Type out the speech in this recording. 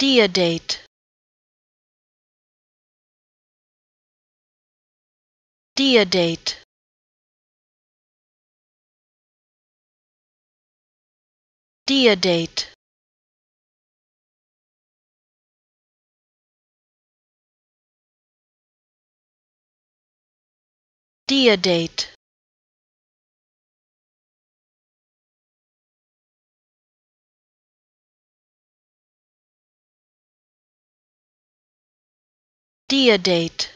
Deodate Deodate Deodate date. Dear date.